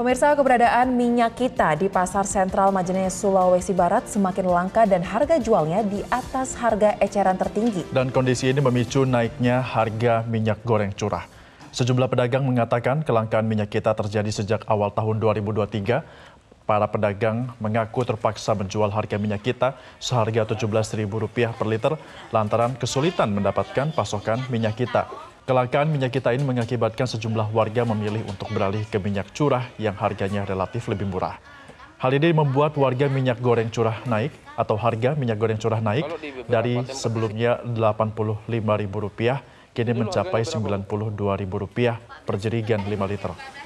Pemirsa, keberadaan minyak kita di pasar sentral Majene Sulawesi Barat semakin langka dan harga jualnya di atas harga eceran tertinggi. Dan kondisi ini memicu naiknya harga minyak goreng curah. Sejumlah pedagang mengatakan kelangkaan minyak kita terjadi sejak awal tahun 2023. Para pedagang mengaku terpaksa menjual harga minyak kita seharga Rp17.000 per liter lantaran kesulitan mendapatkan pasokan minyak kita. Kelangkaan minyak kita ini mengakibatkan sejumlah warga memilih untuk beralih ke minyak curah yang harganya relatif lebih murah. Hal ini membuat warga minyak goreng curah naik atau harga minyak goreng curah naik dari sebelumnya Rp85.000 kini mencapai Rp92.000 per jerigen 5 liter.